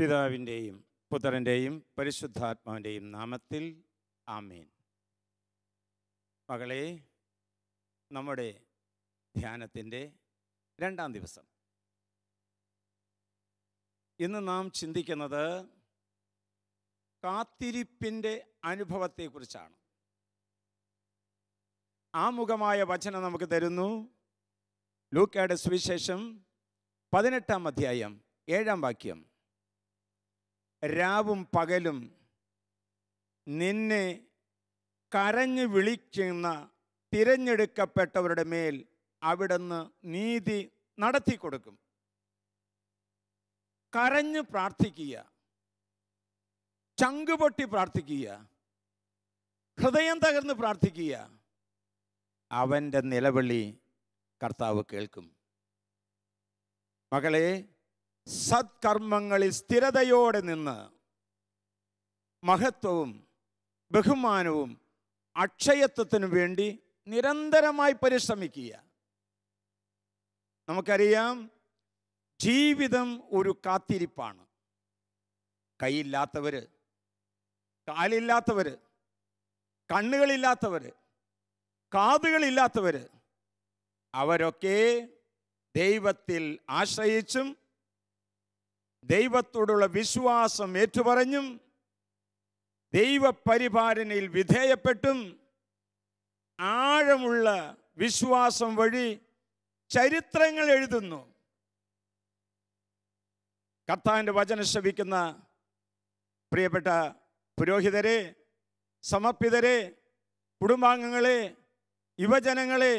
പിതാവിൻ്റെയും പുത്രൻ്റെയും പരിശുദ്ധാത്മാവിൻ്റെയും നാമത്തിൽ ആമേൻ മകളെ നമ്മുടെ ധ്യാനത്തിൻ്റെ രണ്ടാം ദിവസം ഇന്ന് നാം ചിന്തിക്കുന്നത് കാത്തിരിപ്പിൻ്റെ അനുഭവത്തെക്കുറിച്ചാണ് ആമുഖമായ വചനം നമുക്ക് തരുന്നു ലൂക്കയുടെ സുവിശേഷം പതിനെട്ടാം അധ്യായം ഏഴാം വാക്യം രാവും പകലും നിന്നെ കരഞ്ഞു വിളിക്കുന്ന തിരഞ്ഞെടുക്കപ്പെട്ടവരുടെ മേൽ അവിടുന്ന് നീതി നടത്തി കൊടുക്കും കരഞ്ഞു പ്രാർത്ഥിക്കുക ചങ്കുപൊട്ടി പ്രാർത്ഥിക്കുക ഹൃദയം തകർന്ന് പ്രാർത്ഥിക്കുക അവൻ്റെ നിലവിളി കർത്താവ് കേൾക്കും മകളെ സത്കർമ്മങ്ങളിൽ സ്ഥിരതയോടെ നിന്ന് മഹത്വവും ബഹുമാനവും അക്ഷയത്വത്തിനു വേണ്ടി നിരന്തരമായി പരിശ്രമിക്കുക നമുക്കറിയാം ജീവിതം ഒരു കാത്തിരിപ്പാണ് കൈയില്ലാത്തവർ കാലില്ലാത്തവർ കണ്ണുകളില്ലാത്തവർ കാതുകളില്ലാത്തവർ അവരൊക്കെ ദൈവത്തിൽ ആശ്രയിച്ചും ദൈവത്തോടുള്ള വിശ്വാസം ഏറ്റുപറഞ്ഞും ദൈവപരിപാലനയിൽ വിധേയപ്പെട്ടും ആഴമുള്ള വിശ്വാസം വഴി ചരിത്രങ്ങൾ എഴുതുന്നു കർത്താവിൻ്റെ വചനം ശ്രവിക്കുന്ന പ്രിയപ്പെട്ട പുരോഹിതരെ സമർപ്പിതരെ കുടുംബാംഗങ്ങളെ യുവജനങ്ങളെ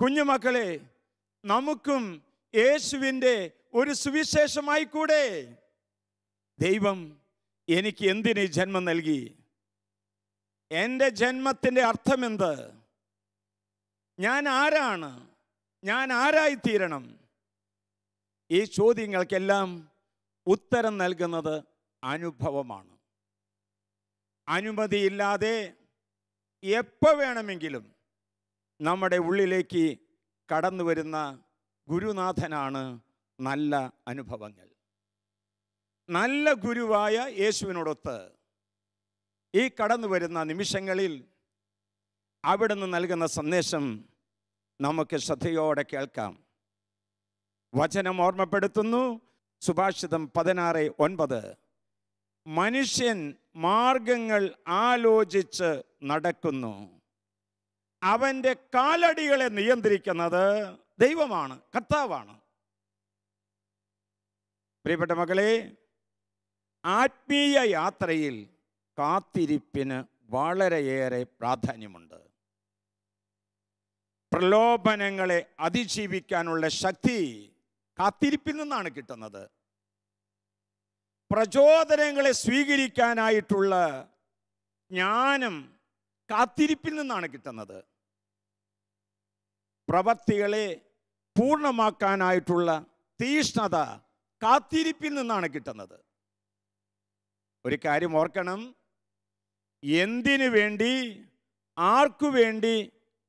കുഞ്ഞുമക്കളെ നമുക്കും യേശുവിൻ്റെ ഒരു സുവിശേഷമായി കൂടെ ദൈവം എനിക്ക് എന്തിന് ജന്മം നൽകി എൻ്റെ ജന്മത്തിൻ്റെ അർത്ഥമെന്ത് ഞാൻ ആരാണ് ഞാൻ ആരായിത്തീരണം ഈ ചോദ്യങ്ങൾക്കെല്ലാം ഉത്തരം നൽകുന്നത് അനുഭവമാണ് അനുമതിയില്ലാതെ എപ്പോൾ വേണമെങ്കിലും നമ്മുടെ ഉള്ളിലേക്ക് കടന്നു വരുന്ന ഗുരുനാഥനാണ് നല്ല അനുഭവങ്ങൾ നല്ല ഗുരുവായ യേശുവിനോടൊത്ത് ഈ കടന്നു വരുന്ന നിമിഷങ്ങളിൽ നിന്ന് നൽകുന്ന സന്ദേശം നമുക്ക് ശ്രദ്ധയോടെ കേൾക്കാം വചനം ഓർമ്മപ്പെടുത്തുന്നു സുഭാഷിതം പതിനാറ് ഒൻപത് മനുഷ്യൻ മാർഗങ്ങൾ ആലോചിച്ച് നടക്കുന്നു അവൻ്റെ കാലടികളെ നിയന്ത്രിക്കുന്നത് ദൈവമാണ് കർത്താവാണ് പ്രിയപ്പെട്ട മകളെ ആത്മീയ യാത്രയിൽ കാത്തിരിപ്പിന് വളരെയേറെ പ്രാധാന്യമുണ്ട് പ്രലോഭനങ്ങളെ അതിജീവിക്കാനുള്ള ശക്തി കാത്തിരിപ്പിൽ നിന്നാണ് കിട്ടുന്നത് പ്രചോദനങ്ങളെ സ്വീകരിക്കാനായിട്ടുള്ള ജ്ഞാനം കാത്തിരിപ്പിൽ നിന്നാണ് കിട്ടുന്നത് പ്രവൃത്തികളെ പൂർണ്ണമാക്കാനായിട്ടുള്ള തീഷ്ണത കാത്തിരിപ്പിൽ നിന്നാണ് കിട്ടുന്നത് ഒരു കാര്യം ഓർക്കണം എന്തിനു വേണ്ടി ആർക്കു വേണ്ടി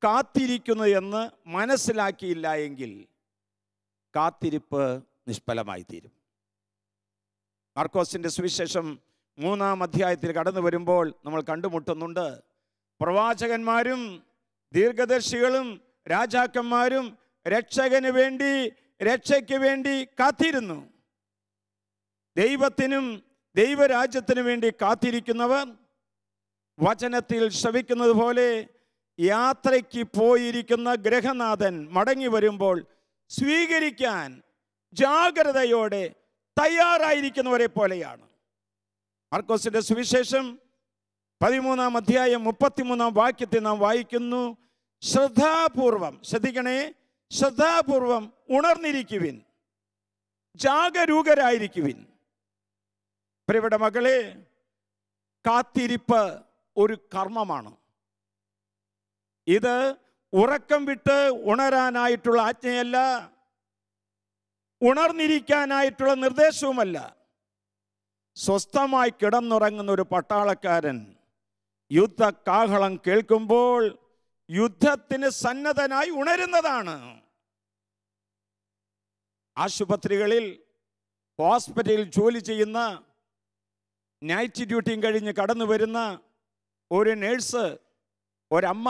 കാത്തിരിക്കുന്നു എന്ന് മനസ്സിലാക്കിയില്ല എങ്കിൽ കാത്തിരിപ്പ് നിഷ്ഫലമായി തീരും മാർക്കോസിൻ്റെ സുവിശേഷം മൂന്നാം അധ്യായത്തിൽ കടന്നു വരുമ്പോൾ നമ്മൾ കണ്ടുമുട്ടുന്നുണ്ട് പ്രവാചകന്മാരും ദീർഘദർശികളും രാജാക്കന്മാരും രക്ഷകന് വേണ്ടി രക്ഷയ്ക്ക് വേണ്ടി കാത്തിരുന്നു ദൈവത്തിനും ദൈവരാജ്യത്തിനു വേണ്ടി കാത്തിരിക്കുന്നവർ വചനത്തിൽ ശ്രവിക്കുന്നത് പോലെ യാത്രയ്ക്ക് പോയിരിക്കുന്ന ഗ്രഹനാഥൻ മടങ്ങി വരുമ്പോൾ സ്വീകരിക്കാൻ ജാഗ്രതയോടെ തയ്യാറായിരിക്കുന്നവരെ പോലെയാണ് മാർക്കോസിൻ്റെ സുവിശേഷം പതിമൂന്നാം അധ്യായം മുപ്പത്തിമൂന്നാം വാക്യത്തെ നാം വായിക്കുന്നു ശ്രദ്ധാപൂർവം ശ്രദ്ധിക്കണേ ശ്രദ്ധാപൂർവം ഉണർന്നിരിക്കുവിൻ ജാഗരൂകരായിരിക്കുവിൻ പ്രിയപ്പെട്ട മകളെ കാത്തിരിപ്പ് ഒരു കർമ്മമാണ് ഇത് ഉറക്കം വിട്ട് ഉണരാനായിട്ടുള്ള ആജ്ഞയല്ല ഉണർന്നിരിക്കാനായിട്ടുള്ള നിർദ്ദേശവുമല്ല സ്വസ്ഥമായി കിടന്നുറങ്ങുന്ന ഒരു പട്ടാളക്കാരൻ യുദ്ധ കാഹളം കേൾക്കുമ്പോൾ യുദ്ധത്തിന് സന്നദ്ധനായി ഉണരുന്നതാണ് ആശുപത്രികളിൽ ഹോസ്പിറ്റലിൽ ജോലി ചെയ്യുന്ന നൈറ്റ് ഡ്യൂട്ടിയും കഴിഞ്ഞ് കടന്നു വരുന്ന ഒരു നേഴ്സ് ഒരമ്മ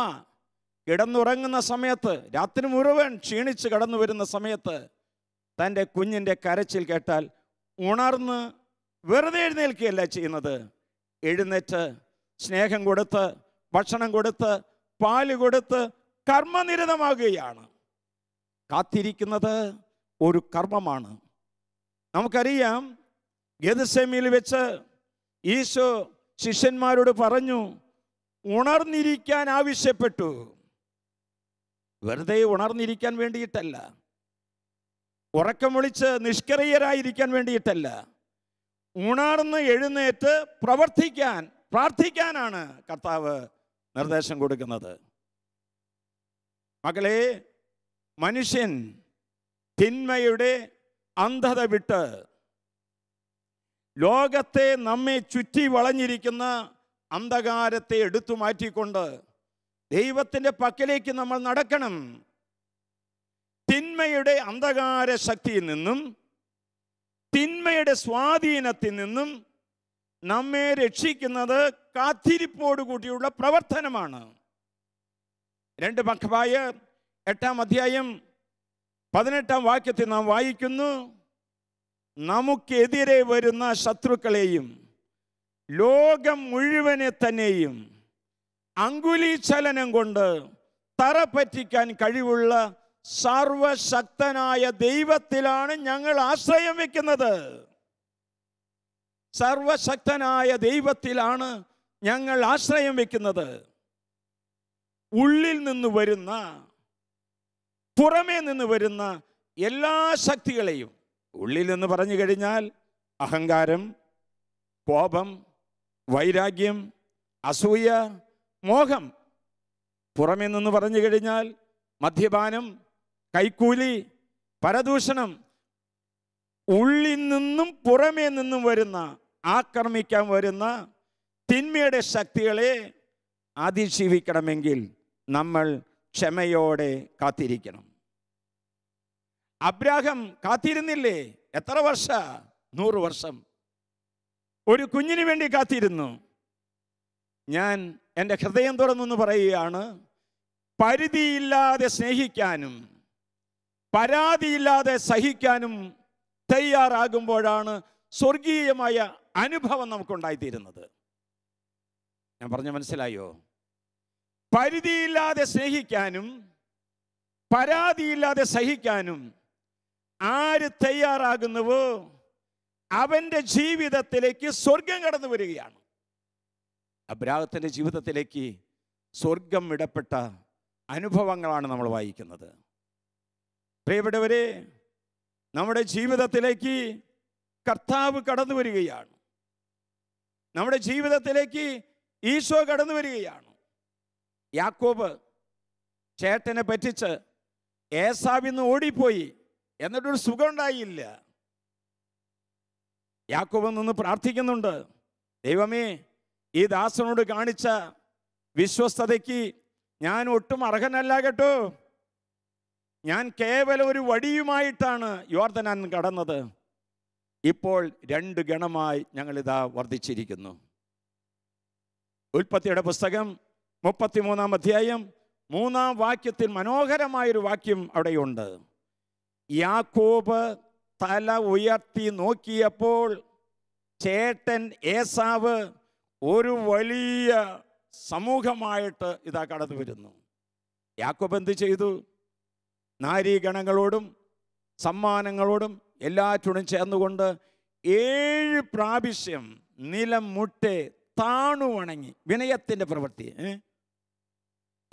കിടന്നുറങ്ങുന്ന സമയത്ത് രാത്രി മുഴുവൻ ക്ഷീണിച്ച് കടന്നു വരുന്ന സമയത്ത് തൻ്റെ കുഞ്ഞിൻ്റെ കരച്ചിൽ കേട്ടാൽ ഉണർന്ന് വെറുതെ എഴുന്നേൽക്കുകയല്ല ചെയ്യുന്നത് എഴുന്നേറ്റ് സ്നേഹം കൊടുത്ത് ഭക്ഷണം കൊടുത്ത് പാല് കൊടുത്ത് കർമ്മനിരതമാകുകയാണ് കാത്തിരിക്കുന്നത് ഒരു കർമ്മമാണ് നമുക്കറിയാം ഗതസേമിയിൽ വെച്ച് ഈശോ ശിഷ്യന്മാരോട് പറഞ്ഞു ഉണർന്നിരിക്കാൻ ആവശ്യപ്പെട്ടു വെറുതെ ഉണർന്നിരിക്കാൻ വേണ്ടിയിട്ടല്ല ഉറക്കം വിളിച്ച് നിഷ്ക്രിയരായിരിക്കാൻ വേണ്ടിയിട്ടല്ല ഉണർന്ന് എഴുന്നേറ്റ് പ്രവർത്തിക്കാൻ പ്രാർത്ഥിക്കാനാണ് കർത്താവ് നിർദ്ദേശം കൊടുക്കുന്നത് മകളെ മനുഷ്യൻ തിന്മയുടെ അന്ധത വിട്ട് ലോകത്തെ നമ്മെ ചുറ്റി വളഞ്ഞിരിക്കുന്ന അന്ധകാരത്തെ എടുത്തു മാറ്റിക്കൊണ്ട് ദൈവത്തിൻ്റെ പക്കലേക്ക് നമ്മൾ നടക്കണം തിന്മയുടെ അന്ധകാര ശക്തിയിൽ നിന്നും തിന്മയുടെ സ്വാധീനത്തിൽ നിന്നും നമ്മെ രക്ഷിക്കുന്നത് കാത്തിരിപ്പോടുകൂടിയുള്ള പ്രവർത്തനമാണ് രണ്ട് മക്കബായ എട്ടാം അധ്യായം പതിനെട്ടാം വാക്യത്തിൽ നാം വായിക്കുന്നു നമുക്കെതിരെ വരുന്ന ശത്രുക്കളെയും ലോകം മുഴുവനെ തന്നെയും അങ്കുലീചലനം കൊണ്ട് തറപ്പറ്റിക്കാൻ കഴിവുള്ള സർവശക്തനായ ദൈവത്തിലാണ് ഞങ്ങൾ ആശ്രയം വെക്കുന്നത് സർവശക്തനായ ദൈവത്തിലാണ് ഞങ്ങൾ ആശ്രയം വെക്കുന്നത് ഉള്ളിൽ നിന്ന് വരുന്ന പുറമേ നിന്ന് വരുന്ന എല്ലാ ശക്തികളെയും ഉള്ളിലെന്ന് പറഞ്ഞു കഴിഞ്ഞാൽ അഹങ്കാരം കോപം വൈരാഗ്യം അസൂയ മോഹം പുറമേ നിന്ന് പറഞ്ഞു കഴിഞ്ഞാൽ മദ്യപാനം കൈക്കൂലി പരദൂഷണം ഉള്ളിൽ നിന്നും പുറമേ നിന്നും വരുന്ന ആക്രമിക്കാൻ വരുന്ന തിന്മയുടെ ശക്തികളെ അതിജീവിക്കണമെങ്കിൽ നമ്മൾ ക്ഷമയോടെ കാത്തിരിക്കണം അബ്രാഹം കാത്തിരുന്നില്ലേ എത്ര വർഷ നൂറ് വർഷം ഒരു കുഞ്ഞിനു വേണ്ടി കാത്തിരുന്നു ഞാൻ എൻ്റെ ഹൃദയം തുറന്നു പറയുകയാണ് പരിധിയില്ലാതെ സ്നേഹിക്കാനും പരാതിയില്ലാതെ സഹിക്കാനും തയ്യാറാകുമ്പോഴാണ് സ്വർഗീയമായ അനുഭവം നമുക്കുണ്ടായിത്തീരുന്നത് ഞാൻ പറഞ്ഞ മനസ്സിലായോ പരിധിയില്ലാതെ സ്നേഹിക്കാനും പരാതിയില്ലാതെ സഹിക്കാനും ആര് തയ്യാറാകുന്നുവോ അവൻ്റെ ജീവിതത്തിലേക്ക് സ്വർഗം കടന്നു വരികയാണ് അബ്രാഹത്തിൻ്റെ ജീവിതത്തിലേക്ക് സ്വർഗം ഇടപെട്ട അനുഭവങ്ങളാണ് നമ്മൾ വായിക്കുന്നത് പ്രിയപ്പെട്ടവരെ നമ്മുടെ ജീവിതത്തിലേക്ക് കർത്താവ് കടന്നു വരികയാണ് നമ്മുടെ ജീവിതത്തിലേക്ക് ഈശോ കടന്നു വരികയാണ് യാക്കോബ് ചേട്ടനെ പറ്റിച്ച് ഏസാവിന്ന് ഓടിപ്പോയി എന്നിട്ടൊരു സുഖം ഉണ്ടായില്ല യാക്കോബൻ നിന്ന് പ്രാർത്ഥിക്കുന്നുണ്ട് ദൈവമേ ഈ ദാസനോട് കാണിച്ച വിശ്വസ്തതയ്ക്ക് ഞാൻ ഒട്ടും അർഹനല്ല കേട്ടോ ഞാൻ കേവലം ഒരു വടിയുമായിട്ടാണ് യോർദനാൻ കടന്നത് ഇപ്പോൾ രണ്ട് ഗണമായി ഞങ്ങളിതാ വർദ്ധിച്ചിരിക്കുന്നു ഉൽപ്പത്തിയുടെ പുസ്തകം മുപ്പത്തിമൂന്നാം അധ്യായം മൂന്നാം വാക്യത്തിൽ മനോഹരമായൊരു വാക്യം അവിടെയുണ്ട് യാക്കോബ് തല ഉയർത്തി നോക്കിയപ്പോൾ ചേട്ടൻ ഏസാവ് ഒരു വലിയ സമൂഹമായിട്ട് ഇതാ കടന്നു വരുന്നു യാക്കോബ് എന്ത് ചെയ്തു നാരീഗണങ്ങളോടും സമ്മാനങ്ങളോടും എല്ലാറ്റിനും ചേർന്നുകൊണ്ട് ഏഴ് പ്രാവശ്യം നിലം മുട്ടെ താണുവണങ്ങി വിനയത്തിൻ്റെ പ്രവൃത്തി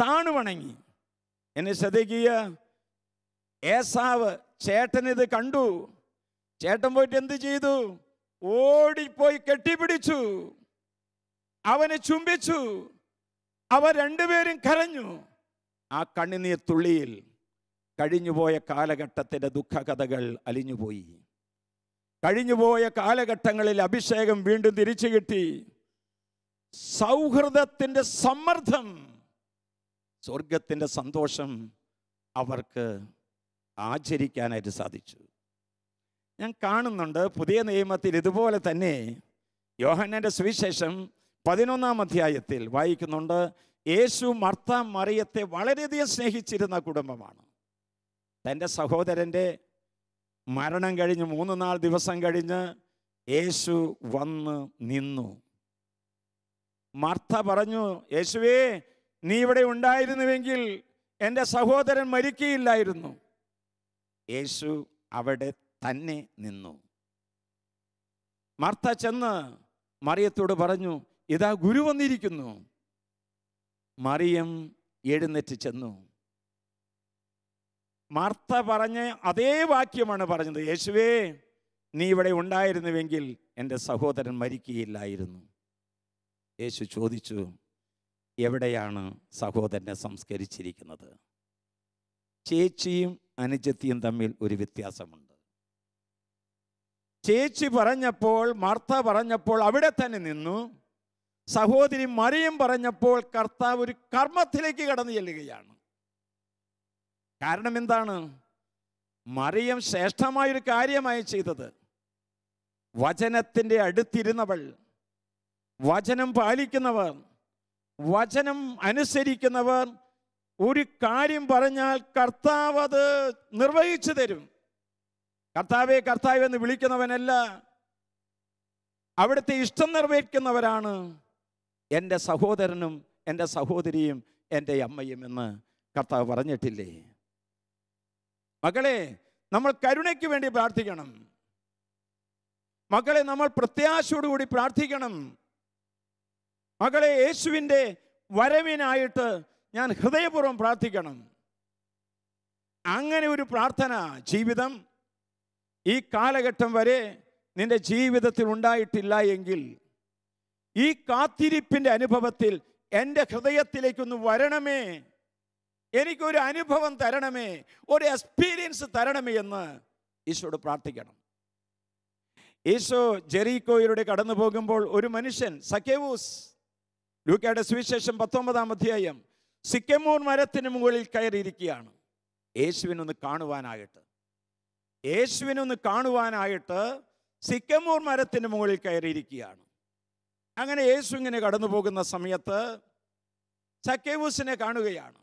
താണുവണങ്ങി എന്നെ ശ്രദ്ധിക്കുക ഏസാവ് ചേട്ടനിത് കണ്ടു ചേട്ടൻ പോയിട്ട് എന്ത് ചെയ്തു ഓടിപ്പോയി കെട്ടിപ്പിടിച്ചു അവനെ ചുംബിച്ചു അവർ രണ്ടുപേരും കരഞ്ഞു ആ കണ്ണിനീർ തുള്ളിയിൽ കഴിഞ്ഞുപോയ കാലഘട്ടത്തിൻ്റെ ദുഃഖകഥകൾ അലിഞ്ഞുപോയി കഴിഞ്ഞുപോയ കാലഘട്ടങ്ങളിൽ അഭിഷേകം വീണ്ടും തിരിച്ചു കിട്ടി സൗഹൃദത്തിൻ്റെ സമ്മർദ്ദം സ്വർഗത്തിൻ്റെ സന്തോഷം അവർക്ക് ആചരിക്കാനായിട്ട് സാധിച്ചു ഞാൻ കാണുന്നുണ്ട് പുതിയ നിയമത്തിൽ ഇതുപോലെ തന്നെ യോഹന്നൻ്റെ സുവിശേഷം പതിനൊന്നാം അധ്യായത്തിൽ വായിക്കുന്നുണ്ട് യേശു മർത്ത മറിയത്തെ വളരെയധികം സ്നേഹിച്ചിരുന്ന കുടുംബമാണ് തൻ്റെ സഹോദരൻ്റെ മരണം കഴിഞ്ഞ് മൂന്ന് നാല് ദിവസം കഴിഞ്ഞ് യേശു വന്ന് നിന്നു മർത്ത പറഞ്ഞു യേശുവേ നീ ഇവിടെ ഉണ്ടായിരുന്നുവെങ്കിൽ എൻ്റെ സഹോദരൻ മരിക്കുകയില്ലായിരുന്നു യേശു അവിടെ തന്നെ നിന്നു മർത്ത ചെന്ന് മറിയത്തോട് പറഞ്ഞു ഇതാ ഗുരു വന്നിരിക്കുന്നു മറിയം എഴുന്നേറ്റ് ചെന്നു മർത്ത പറഞ്ഞ അതേ വാക്യമാണ് പറഞ്ഞത് യേശുവേ നീ ഇവിടെ ഉണ്ടായിരുന്നുവെങ്കിൽ എൻ്റെ സഹോദരൻ മരിക്കുകയില്ലായിരുന്നു യേശു ചോദിച്ചു എവിടെയാണ് സഹോദരനെ സംസ്കരിച്ചിരിക്കുന്നത് ചേച്ചിയും അനുജത്തിയും തമ്മിൽ ഒരു വ്യത്യാസമുണ്ട് ചേച്ചി പറഞ്ഞപ്പോൾ മർത്ത പറഞ്ഞപ്പോൾ അവിടെ തന്നെ നിന്നു സഹോദരി മറിയം പറഞ്ഞപ്പോൾ കർത്താവ് ഒരു കർമ്മത്തിലേക്ക് കടന്നു ചെല്ലുകയാണ് കാരണം എന്താണ് മറിയം ശ്രേഷ്ഠമായൊരു കാര്യമായി ചെയ്തത് വചനത്തിൻ്റെ അടുത്തിരുന്നവൾ വചനം പാലിക്കുന്നവർ വചനം അനുസരിക്കുന്നവർ ഒരു കാര്യം പറഞ്ഞാൽ കർത്താവ് അത് നിർവഹിച്ചു തരും കർത്താവെ കർത്താവ് എന്ന് വിളിക്കുന്നവനല്ല അവിടുത്തെ ഇഷ്ടം നിർവഹിക്കുന്നവരാണ് എൻ്റെ സഹോദരനും എൻ്റെ സഹോദരിയും എൻ്റെ അമ്മയും എന്ന് കർത്താവ് പറഞ്ഞിട്ടില്ലേ മകളെ നമ്മൾ കരുണയ്ക്ക് വേണ്ടി പ്രാർത്ഥിക്കണം മകളെ നമ്മൾ പ്രത്യാശയോടുകൂടി പ്രാർത്ഥിക്കണം മകളെ യേശുവിൻ്റെ വരവിനായിട്ട് ഞാൻ ഹൃദയപൂർവ്വം പ്രാർത്ഥിക്കണം അങ്ങനെ ഒരു പ്രാർത്ഥന ജീവിതം ഈ കാലഘട്ടം വരെ നിന്റെ ജീവിതത്തിൽ ഉണ്ടായിട്ടില്ല എങ്കിൽ ഈ കാത്തിരിപ്പിൻ്റെ അനുഭവത്തിൽ എൻ്റെ ഹൃദയത്തിലേക്കൊന്ന് വരണമേ എനിക്കൊരു അനുഭവം തരണമേ ഒരു എക്സ്പീരിയൻസ് തരണമേ എന്ന് ഈശോട് പ്രാർത്ഥിക്കണം ഈശോ ജെറീക്കോയിലൂടെ കടന്നു പോകുമ്പോൾ ഒരു മനുഷ്യൻ സക്കേവൂസ് ലൂക്കയുടെ സുവിശേഷം പത്തൊമ്പതാം അധ്യായം സിക്കമോർ മരത്തിന് മുകളിൽ കയറിയിരിക്കുകയാണ് യേശുവിനൊന്ന് കാണുവാനായിട്ട് യേശുവിനൊന്ന് കാണുവാനായിട്ട് സിക്കമോർ മരത്തിന് മുകളിൽ കയറിയിരിക്കുകയാണ് അങ്ങനെ യേശു ഇങ്ങനെ കടന്നു പോകുന്ന സമയത്ത് സക്കേവൂസിനെ കാണുകയാണ്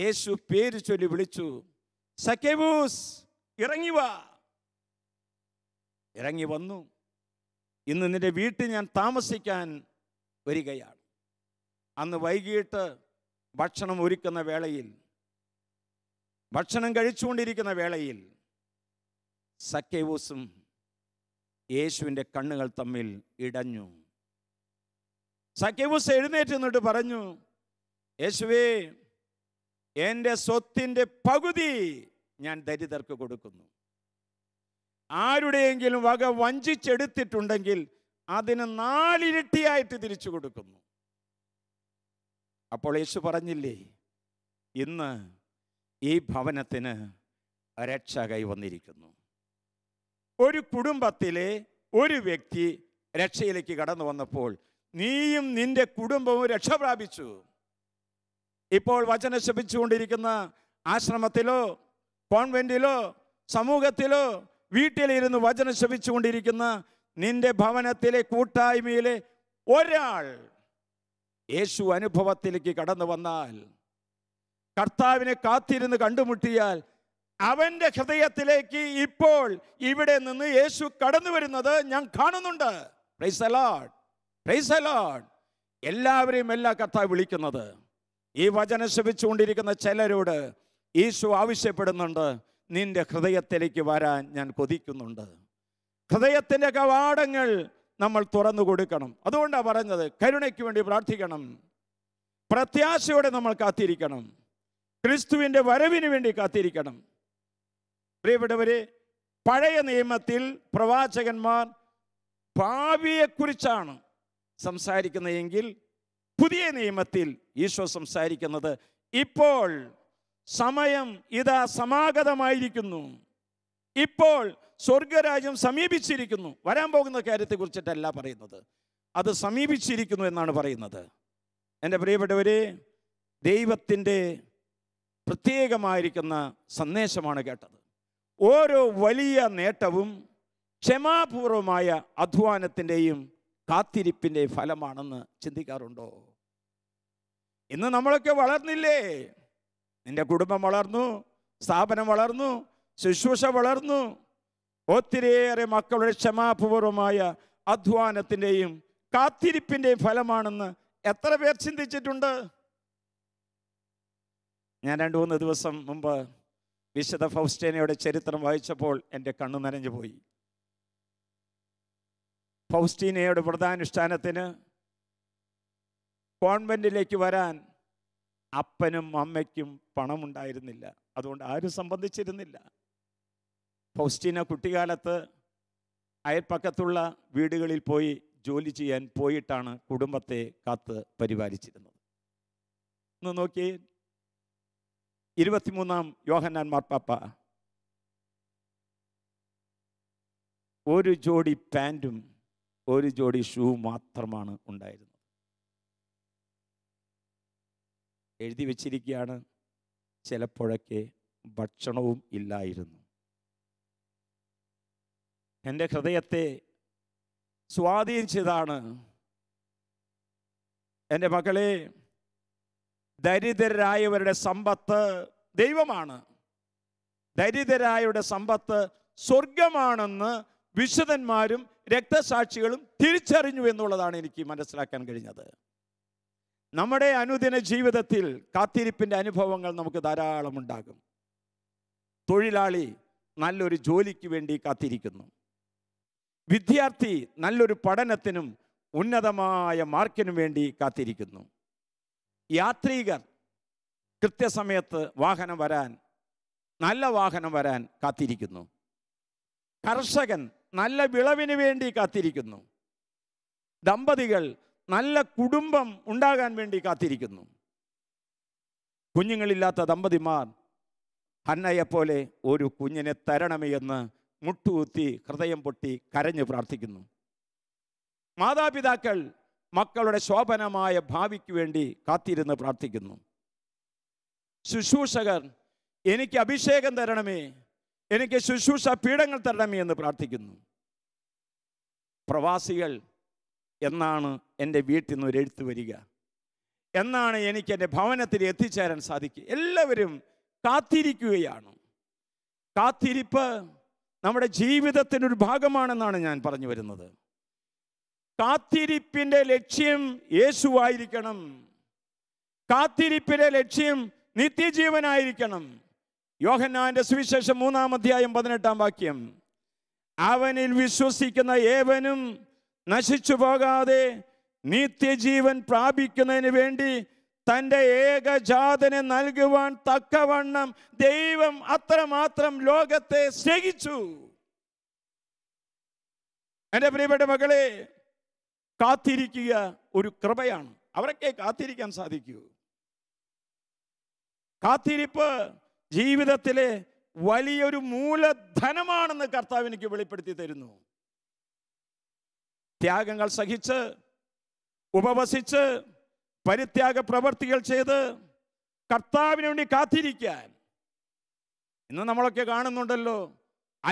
യേശു പേര് ചൊല്ലി വിളിച്ചു സക്കേവൂസ് ഇറങ്ങി വാ ഇറങ്ങി വന്നു ഇന്ന് നിന്റെ വീട്ടിൽ ഞാൻ താമസിക്കാൻ വരികയാണ് അന്ന് വൈകിട്ട് ഭക്ഷണം ഒരുക്കുന്ന വേളയിൽ ഭക്ഷണം കഴിച്ചുകൊണ്ടിരിക്കുന്ന വേളയിൽ സക്കേവൂസും യേശുവിൻ്റെ കണ്ണുകൾ തമ്മിൽ ഇടഞ്ഞു സക്കേവൂസ് എഴുന്നേറ്റ് നിന്നിട്ട് പറഞ്ഞു യേശുവേ എൻ്റെ സ്വത്തിൻ്റെ പകുതി ഞാൻ ദരിദ്രർക്ക് കൊടുക്കുന്നു ആരുടെയെങ്കിലും വക വഞ്ചിച്ചെടുത്തിട്ടുണ്ടെങ്കിൽ അതിന് നാലിരട്ടിയായിട്ട് തിരിച്ചു കൊടുക്കുന്നു അപ്പോൾ യേശു പറഞ്ഞില്ലേ ഇന്ന് ഈ ഭവനത്തിന് രക്ഷ കൈവന്നിരിക്കുന്നു ഒരു കുടുംബത്തിലെ ഒരു വ്യക്തി രക്ഷയിലേക്ക് കടന്നു വന്നപ്പോൾ നീയും നിന്റെ കുടുംബവും രക്ഷ പ്രാപിച്ചു ഇപ്പോൾ വചന ശപിച്ചുകൊണ്ടിരിക്കുന്ന ആശ്രമത്തിലോ കോൺവെൻറ്റിലോ സമൂഹത്തിലോ വീട്ടിലിരുന്ന് വചന ശപിച്ചുകൊണ്ടിരിക്കുന്ന നിന്റെ ഭവനത്തിലെ കൂട്ടായ്മയിലെ ഒരാൾ യേശു അനുഭവത്തിലേക്ക് കടന്നു വന്നാൽ കർത്താവിനെ കാത്തിരുന്ന് കണ്ടുമുട്ടിയാൽ അവൻ്റെ ഹൃദയത്തിലേക്ക് ഇപ്പോൾ ഇവിടെ നിന്ന് യേശു കടന്നു വരുന്നത് ഞാൻ കാണുന്നുണ്ട് പ്രൈസ് പ്രൈസ് എല്ലാവരെയും എല്ലാ കർത്താവ് വിളിക്കുന്നത് ഈ വചന ശ്രമിച്ചുകൊണ്ടിരിക്കുന്ന ചിലരോട് യേശു ആവശ്യപ്പെടുന്നുണ്ട് നിന്റെ ഹൃദയത്തിലേക്ക് വരാൻ ഞാൻ കൊതിക്കുന്നുണ്ട് ഹൃദയത്തിൻ്റെ കവാടങ്ങൾ നമ്മൾ തുറന്നു കൊടുക്കണം അതുകൊണ്ടാണ് പറഞ്ഞത് കരുണയ്ക്ക് വേണ്ടി പ്രാർത്ഥിക്കണം പ്രത്യാശയോടെ നമ്മൾ കാത്തിരിക്കണം ക്രിസ്തുവിൻ്റെ വരവിന് വേണ്ടി കാത്തിരിക്കണം പ്രിയപ്പെട്ടവരെ പഴയ നിയമത്തിൽ പ്രവാചകന്മാർ ഭാവിയെക്കുറിച്ചാണ് സംസാരിക്കുന്നതെങ്കിൽ പുതിയ നിയമത്തിൽ ഈശോ സംസാരിക്കുന്നത് ഇപ്പോൾ സമയം ഇതാ സമാഗതമായിരിക്കുന്നു ഇപ്പോൾ സ്വർഗരാജ്യം സമീപിച്ചിരിക്കുന്നു വരാൻ പോകുന്ന കുറിച്ചിട്ടല്ല പറയുന്നത് അത് സമീപിച്ചിരിക്കുന്നു എന്നാണ് പറയുന്നത് എൻ്റെ പ്രിയപ്പെട്ടവരെ ദൈവത്തിൻ്റെ പ്രത്യേകമായിരിക്കുന്ന സന്ദേശമാണ് കേട്ടത് ഓരോ വലിയ നേട്ടവും ക്ഷമാപൂർവമായ അധ്വാനത്തിൻ്റെയും കാത്തിരിപ്പിൻ്റെ ഫലമാണെന്ന് ചിന്തിക്കാറുണ്ടോ ഇന്ന് നമ്മളൊക്കെ വളർന്നില്ലേ നിന്റെ കുടുംബം വളർന്നു സ്ഥാപനം വളർന്നു ശുശ്രൂഷ വളർന്നു ഒത്തിരിയേറെ മക്കളുടെ ക്ഷമാപൂർവമായ അധ്വാനത്തിൻ്റെയും കാത്തിരിപ്പിൻ്റെയും ഫലമാണെന്ന് എത്ര പേർ ചിന്തിച്ചിട്ടുണ്ട് ഞാൻ രണ്ടു മൂന്ന് ദിവസം മുമ്പ് വിശുദ്ധ ഫൗസ്റ്റേനയുടെ ചരിത്രം വായിച്ചപ്പോൾ എൻ്റെ കണ്ണു നനഞ്ഞു പോയി ഫൗസ്റ്റീനയുടെ വ്രതാനുഷ്ഠാനത്തിന് കോൺവെൻറ്റിലേക്ക് വരാൻ അപ്പനും അമ്മയ്ക്കും പണമുണ്ടായിരുന്നില്ല അതുകൊണ്ട് ആരും സംബന്ധിച്ചിരുന്നില്ല ഫൗസ്റ്റീന കുട്ടിക്കാലത്ത് അയൽപ്പക്കത്തുള്ള വീടുകളിൽ പോയി ജോലി ചെയ്യാൻ പോയിട്ടാണ് കുടുംബത്തെ കാത്ത് പരിപാലിച്ചിരുന്നത് ഒന്ന് നോക്കി ഇരുപത്തിമൂന്നാം യോഹന്നാൻ മാർപ്പാപ്പ ഒരു ജോഡി പാൻറ്റും ഒരു ജോഡി ഷൂ മാത്രമാണ് ഉണ്ടായിരുന്നത് എഴുതി വച്ചിരിക്കുകയാണ് ചിലപ്പോഴൊക്കെ ഭക്ഷണവും ഇല്ലായിരുന്നു എൻ്റെ ഹൃദയത്തെ സ്വാധീനിച്ചതാണ് എൻ്റെ മകളെ ദരിദ്രരായവരുടെ സമ്പത്ത് ദൈവമാണ് ദരിദ്രരായവരുടെ സമ്പത്ത് സ്വർഗമാണെന്ന് വിശുദ്ധന്മാരും രക്തസാക്ഷികളും തിരിച്ചറിഞ്ഞു എന്നുള്ളതാണ് എനിക്ക് മനസ്സിലാക്കാൻ കഴിഞ്ഞത് നമ്മുടെ അനുദിന ജീവിതത്തിൽ കാത്തിരിപ്പിൻ്റെ അനുഭവങ്ങൾ നമുക്ക് ധാരാളം ഉണ്ടാകും തൊഴിലാളി നല്ലൊരു ജോലിക്ക് വേണ്ടി കാത്തിരിക്കുന്നു വിദ്യാർത്ഥി നല്ലൊരു പഠനത്തിനും ഉന്നതമായ മാർക്കിനും വേണ്ടി കാത്തിരിക്കുന്നു യാത്രികർ കൃത്യസമയത്ത് വാഹനം വരാൻ നല്ല വാഹനം വരാൻ കാത്തിരിക്കുന്നു കർഷകൻ നല്ല വിളവിന് വേണ്ടി കാത്തിരിക്കുന്നു ദമ്പതികൾ നല്ല കുടുംബം ഉണ്ടാകാൻ വേണ്ടി കാത്തിരിക്കുന്നു കുഞ്ഞുങ്ങളില്ലാത്ത ദമ്പതിമാർ ഹന്നയെപ്പോലെ ഒരു കുഞ്ഞിനെ തരണമേ എന്ന് മുട്ടുകുത്തി ഹൃദയം പൊട്ടി കരഞ്ഞു പ്രാർത്ഥിക്കുന്നു മാതാപിതാക്കൾ മക്കളുടെ ശോഭനമായ ഭാവിക്ക് വേണ്ടി കാത്തിരുന്ന് പ്രാർത്ഥിക്കുന്നു ശുശ്രൂഷകർ എനിക്ക് അഭിഷേകം തരണമേ എനിക്ക് ശുശ്രൂഷ പീഠങ്ങൾ തരണമേ എന്ന് പ്രാർത്ഥിക്കുന്നു പ്രവാസികൾ എന്നാണ് എൻ്റെ വീട്ടിൽ നിന്ന് ഒരെഴുത്ത് വരിക എന്നാണ് എനിക്ക് എൻ്റെ ഭവനത്തിൽ എത്തിച്ചേരാൻ സാധിക്കുക എല്ലാവരും കാത്തിരിക്കുകയാണ് കാത്തിരിപ്പ് നമ്മുടെ ജീവിതത്തിനൊരു ഒരു ഭാഗമാണെന്നാണ് ഞാൻ പറഞ്ഞു വരുന്നത് കാത്തിരിപ്പിൻ്റെ ലക്ഷ്യം യേശുവായിരിക്കണം കാത്തിരിപ്പിൻ്റെ ലക്ഷ്യം നിത്യജീവനായിരിക്കണം യോഹന്നാന്റെ സുവിശേഷം മൂന്നാം അധ്യായം പതിനെട്ടാം വാക്യം അവനിൽ വിശ്വസിക്കുന്ന ഏവനും നശിച്ചു പോകാതെ നിത്യജീവൻ പ്രാപിക്കുന്നതിന് വേണ്ടി തൻ്റെ ഏകജാതനെ നൽകുവാൻ തക്കവണ്ണം ദൈവം അത്രമാത്രം ലോകത്തെ സ്നേഹിച്ചു എൻ്റെ പ്രിയപ്പെട്ട മകളെ കാത്തിരിക്കുക ഒരു കൃപയാണ് അവരൊക്കെ കാത്തിരിക്കാൻ സാധിക്കൂ കാത്തിരിപ്പ് ജീവിതത്തിലെ വലിയൊരു മൂലധനമാണെന്ന് കർത്താവ് എനിക്ക് വെളിപ്പെടുത്തി തരുന്നു ത്യാഗങ്ങൾ സഹിച്ച് ഉപവസിച്ച് പരിത്യാഗ പ്രവർത്തികൾ ചെയ്ത് കർത്താവിന് വേണ്ടി കാത്തിരിക്കാൻ ഇന്ന് നമ്മളൊക്കെ കാണുന്നുണ്ടല്ലോ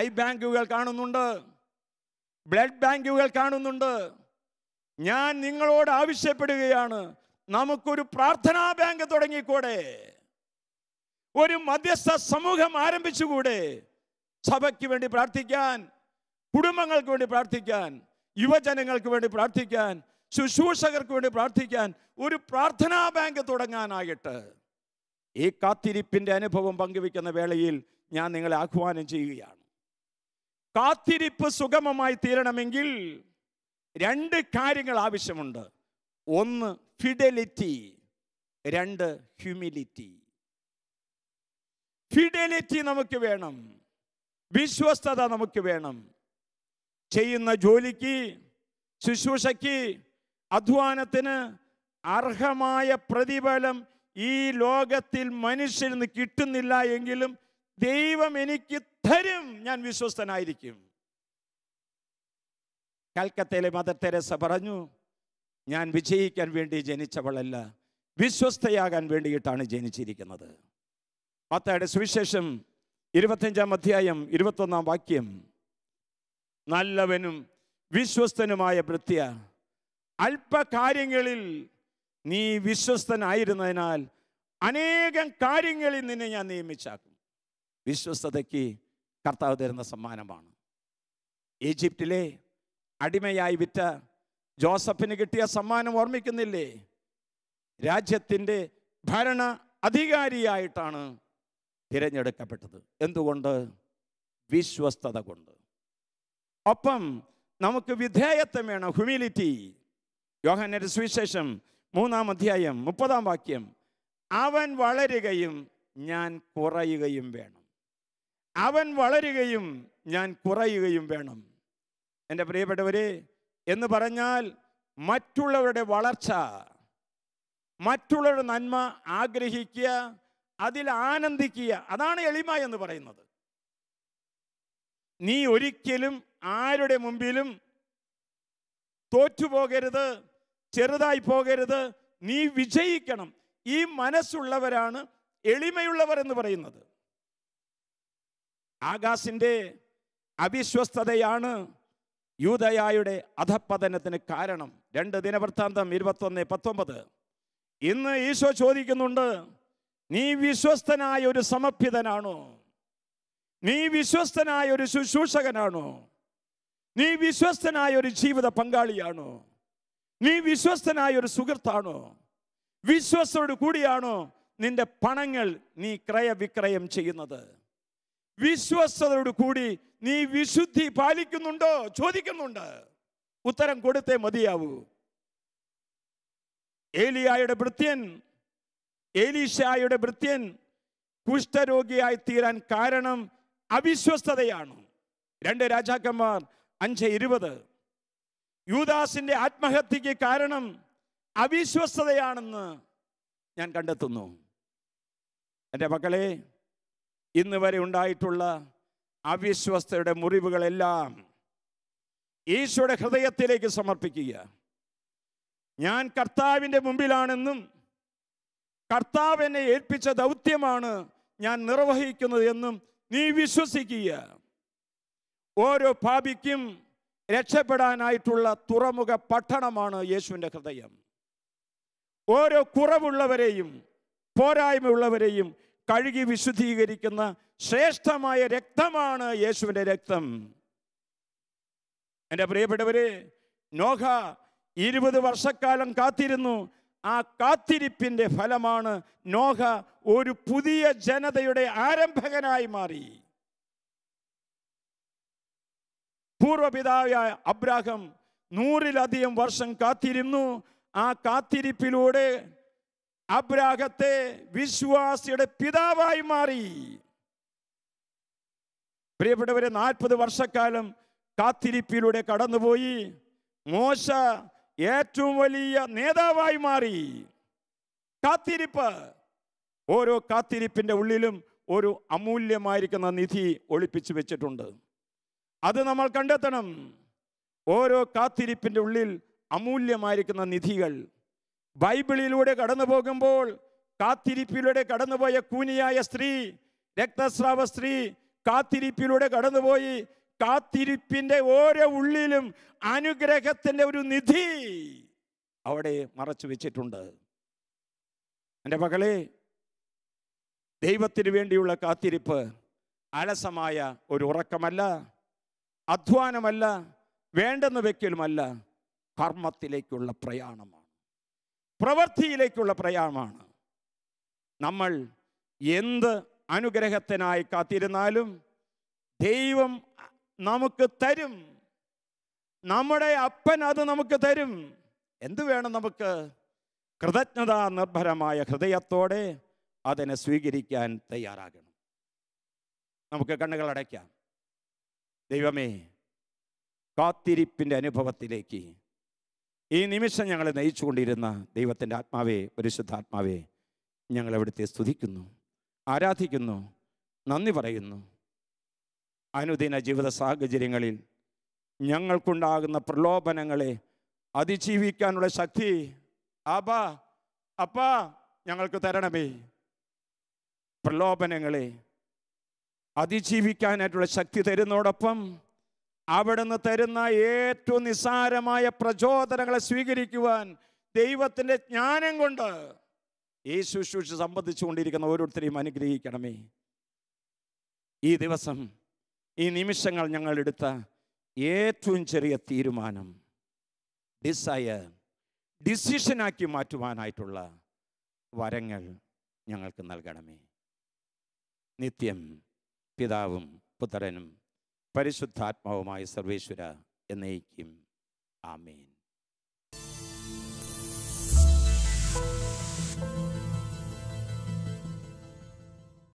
ഐ ബാങ്കുകൾ കാണുന്നുണ്ട് ബ്ലഡ് ബാങ്കുകൾ കാണുന്നുണ്ട് ഞാൻ നിങ്ങളോട് ആവശ്യപ്പെടുകയാണ് നമുക്കൊരു പ്രാർത്ഥനാ ബാങ്ക് തുടങ്ങിക്കൂടെ ഒരു മധ്യസ്ഥ സമൂഹം ആരംഭിച്ചുകൂടെ സഭയ്ക്ക് വേണ്ടി പ്രാർത്ഥിക്കാൻ കുടുംബങ്ങൾക്ക് വേണ്ടി പ്രാർത്ഥിക്കാൻ യുവജനങ്ങൾക്ക് വേണ്ടി പ്രാർത്ഥിക്കാൻ ശുശ്രൂഷകർക്ക് വേണ്ടി പ്രാർത്ഥിക്കാൻ ഒരു പ്രാർത്ഥനാ ബാങ്ക് തുടങ്ങാനായിട്ട് ഈ കാത്തിരിപ്പിൻ്റെ അനുഭവം പങ്കുവെക്കുന്ന വേളയിൽ ഞാൻ നിങ്ങളെ ആഹ്വാനം ചെയ്യുകയാണ് കാത്തിരിപ്പ് സുഗമമായി തീരണമെങ്കിൽ രണ്ട് കാര്യങ്ങൾ ആവശ്യമുണ്ട് ഒന്ന് ഫിഡലിറ്റി രണ്ട് ഹ്യൂമിലിറ്റി ഫിഡലിറ്റി നമുക്ക് വേണം വിശ്വസ്തത നമുക്ക് വേണം ചെയ്യുന്ന ജോലിക്ക് ശുശ്രൂഷയ്ക്ക് അധ്വാനത്തിന് അർഹമായ പ്രതിഫലം ഈ ലോകത്തിൽ മനുഷ്യരിൽ നിന്ന് കിട്ടുന്നില്ല എങ്കിലും ദൈവം എനിക്ക് തരും ഞാൻ വിശ്വസ്തനായിരിക്കും കൽക്കത്തയിലെ മദർ തെരേസ പറഞ്ഞു ഞാൻ വിജയിക്കാൻ വേണ്ടി ജനിച്ചവളല്ല വിശ്വസ്തയാകാൻ വേണ്ടിയിട്ടാണ് ജനിച്ചിരിക്കുന്നത് മത്തയുടെ സുവിശേഷം ഇരുപത്തഞ്ചാം അധ്യായം ഇരുപത്തൊന്നാം വാക്യം നല്ലവനും വിശ്വസ്തനുമായ വൃത്തിയാണ് അല്പകാര്യങ്ങളിൽ നീ വിശ്വസ്തനായിരുന്നതിനാൽ അനേകം കാര്യങ്ങളിൽ നിന്നെ ഞാൻ നിയമിച്ചാക്കും വിശ്വസ്തതയ്ക്ക് കർത്താവ് തരുന്ന സമ്മാനമാണ് ഈജിപ്തിലെ അടിമയായി വിറ്റ ജോസഫിന് കിട്ടിയ സമ്മാനം ഓർമ്മിക്കുന്നില്ലേ രാജ്യത്തിൻ്റെ ഭരണ അധികാരിയായിട്ടാണ് തിരഞ്ഞെടുക്കപ്പെട്ടത് എന്തുകൊണ്ട് വിശ്വസ്തത കൊണ്ട് ഒപ്പം നമുക്ക് വിധേയത്വം വേണം ഹ്യൂമിലിറ്റി യോഹന്നയുടെ സുവിശേഷം മൂന്നാം അധ്യായം മുപ്പതാം വാക്യം അവൻ വളരുകയും ഞാൻ കുറയുകയും വേണം അവൻ വളരുകയും ഞാൻ കുറയുകയും വേണം എൻ്റെ പ്രിയപ്പെട്ടവരെ എന്ന് പറഞ്ഞാൽ മറ്റുള്ളവരുടെ വളർച്ച മറ്റുള്ളവരുടെ നന്മ ആഗ്രഹിക്കുക അതിൽ ആനന്ദിക്കുക അതാണ് എളിമ എന്ന് പറയുന്നത് നീ ഒരിക്കലും ആരുടെ മുമ്പിലും തോറ്റുപോകരുത് ചെറുതായി പോകരുത് നീ വിജയിക്കണം ഈ മനസ്സുള്ളവരാണ് എളിമയുള്ളവർ എന്ന് പറയുന്നത് ആകാശിൻ്റെ അവിശ്വസ്തതയാണ് യൂതയായുടെ അധപ്പതനത്തിന് കാരണം രണ്ട് ദിനവൃത്താന്തം ഇരുപത്തൊന്ന് പത്തൊമ്പത് ഇന്ന് ഈശോ ചോദിക്കുന്നുണ്ട് നീ വിശ്വസ്തനായ ഒരു സമർപ്പിതനാണോ നീ വിശ്വസ്തനായ ഒരു ശുശ്രൂഷകനാണോ നീ വിശ്വസ്തനായ ഒരു ജീവിത പങ്കാളിയാണോ നീ വിശ്വസ്തനായ ഒരു സുഹൃത്താണോ വിശ്വസ്തയോട് കൂടിയാണോ നിന്റെ പണങ്ങൾ നീ ക്രയവിക്രയം ചെയ്യുന്നത് വിശ്വസ്തയോട് കൂടി നീ വിശുദ്ധി പാലിക്കുന്നുണ്ടോ ചോദിക്കുന്നുണ്ട് ഉത്തരം കൊടുത്തേ മതിയാവൂ ഏലിയായുടെ ഭൃത്യൻ ഏലീഷായുടെ ഭൃത്യൻ കുഷ്ഠരോഗിയായി തീരാൻ കാരണം അവിശ്വസ്തതയാണ് രണ്ട് രാജാക്കന്മാർ അഞ്ച് ഇരുപത് യൂദാസിൻ്റെ ആത്മഹത്യക്ക് കാരണം അവിശ്വസ്തയാണെന്ന് ഞാൻ കണ്ടെത്തുന്നു എൻ്റെ മക്കളെ ഇന്ന് വരെ ഉണ്ടായിട്ടുള്ള അവിശ്വസ്തയുടെ മുറിവുകളെല്ലാം ഈശോയുടെ ഹൃദയത്തിലേക്ക് സമർപ്പിക്കുക ഞാൻ കർത്താവിൻ്റെ മുമ്പിലാണെന്നും കർത്താവ് എന്നെ ഏൽപ്പിച്ച ദൗത്യമാണ് ഞാൻ നിർവഹിക്കുന്നത് എന്നും നീ വിശ്വസിക്കുക ഓരോ പാപിക്കും രക്ഷപ്പെടാനായിട്ടുള്ള തുറമുഖ പട്ടണമാണ് യേശുവിൻ്റെ ഹൃദയം ഓരോ കുറവുള്ളവരെയും പോരായ്മയുള്ളവരെയും കഴുകി വിശുദ്ധീകരിക്കുന്ന ശ്രേഷ്ഠമായ രക്തമാണ് യേശുവിൻ്റെ രക്തം എൻ്റെ പ്രിയപ്പെട്ടവരെ നോഹ ഇരുപത് വർഷക്കാലം കാത്തിരുന്നു ആ കാത്തിരിപ്പിൻ്റെ ഫലമാണ് നോഹ ഒരു പുതിയ ജനതയുടെ ആരംഭകനായി മാറി പൂർവപിതാവായ അബ്രാഹം നൂറിലധികം വർഷം കാത്തിരുന്നു ആ കാത്തിരിപ്പിലൂടെ അബ്രാഹത്തെ വിശ്വാസിയുടെ പിതാവായി മാറി പ്രിയപ്പെട്ടവരെ നാൽപ്പത് വർഷക്കാലം കാത്തിരിപ്പിലൂടെ കടന്നുപോയി മോശ ഏറ്റവും വലിയ നേതാവായി മാറി കാത്തിരിപ്പ് ഓരോ കാത്തിരിപ്പിൻ്റെ ഉള്ളിലും ഒരു അമൂല്യമായിരിക്കുന്ന നിധി ഒളിപ്പിച്ചു വെച്ചിട്ടുണ്ട് അത് നമ്മൾ കണ്ടെത്തണം ഓരോ കാത്തിരിപ്പിൻ്റെ ഉള്ളിൽ അമൂല്യമായിരിക്കുന്ന നിധികൾ ബൈബിളിലൂടെ കടന്നു പോകുമ്പോൾ കാത്തിരിപ്പിലൂടെ കടന്നുപോയ കൂനിയായ സ്ത്രീ രക്തസ്രാവ സ്ത്രീ കാത്തിരിപ്പിലൂടെ കടന്നുപോയി കാത്തിരിപ്പിൻ്റെ ഓരോ ഉള്ളിലും അനുഗ്രഹത്തിൻ്റെ ഒരു നിധി അവിടെ മറച്ചു വെച്ചിട്ടുണ്ട് എൻ്റെ മകളെ ദൈവത്തിന് വേണ്ടിയുള്ള കാത്തിരിപ്പ് അലസമായ ഒരു ഉറക്കമല്ല അധ്വാനമല്ല വേണ്ടെന്ന് വയ്ക്കലുമല്ല കർമ്മത്തിലേക്കുള്ള പ്രയാണമാണ് പ്രവൃത്തിയിലേക്കുള്ള പ്രയാണമാണ് നമ്മൾ എന്ത് അനുഗ്രഹത്തിനായി കാത്തിരുന്നാലും ദൈവം നമുക്ക് തരും നമ്മുടെ അപ്പൻ അത് നമുക്ക് തരും എന്ത് വേണം നമുക്ക് കൃതജ്ഞതാ നിർഭരമായ ഹൃദയത്തോടെ അതിനെ സ്വീകരിക്കാൻ തയ്യാറാകണം നമുക്ക് കണ്ണുകൾ അടയ്ക്കാം ദൈവമേ കാത്തിരിപ്പിൻ്റെ അനുഭവത്തിലേക്ക് ഈ നിമിഷം ഞങ്ങളെ നയിച്ചുകൊണ്ടിരുന്ന ദൈവത്തിൻ്റെ ആത്മാവേ പരിശുദ്ധാത്മാവേ ഞങ്ങൾ അവിടുത്തെ സ്തുതിക്കുന്നു ആരാധിക്കുന്നു നന്ദി പറയുന്നു അനുദിന ജീവിത സാഹചര്യങ്ങളിൽ ഞങ്ങൾക്കുണ്ടാകുന്ന പ്രലോഭനങ്ങളെ അതിജീവിക്കാനുള്ള ശക്തി അപ്പാ അപ്പാ ഞങ്ങൾക്ക് തരണമേ പ്രലോഭനങ്ങളെ അതിജീവിക്കാനായിട്ടുള്ള ശക്തി തരുന്നതോടൊപ്പം അവിടുന്ന് തരുന്ന ഏറ്റവും നിസ്സാരമായ പ്രചോദനങ്ങളെ സ്വീകരിക്കുവാൻ ദൈവത്തിൻ്റെ ജ്ഞാനം കൊണ്ട് ഈ ശുശ്രൂഷ സംബന്ധിച്ചുകൊണ്ടിരിക്കുന്ന ഓരോരുത്തരെയും അനുഗ്രഹിക്കണമേ ഈ ദിവസം ഈ നിമിഷങ്ങൾ ഞങ്ങൾ എടുത്ത ഏറ്റവും ചെറിയ തീരുമാനം ഡിസയർ ഡിസിഷനാക്കി മാറ്റുവാനായിട്ടുള്ള വരങ്ങൾ ഞങ്ങൾക്ക് നൽകണമേ നിത്യം പിതാവും പുത്രനും പരിശുദ്ധാത്മാവുമായ സർവേശ്വര എന്നേക്കും ആമേൻ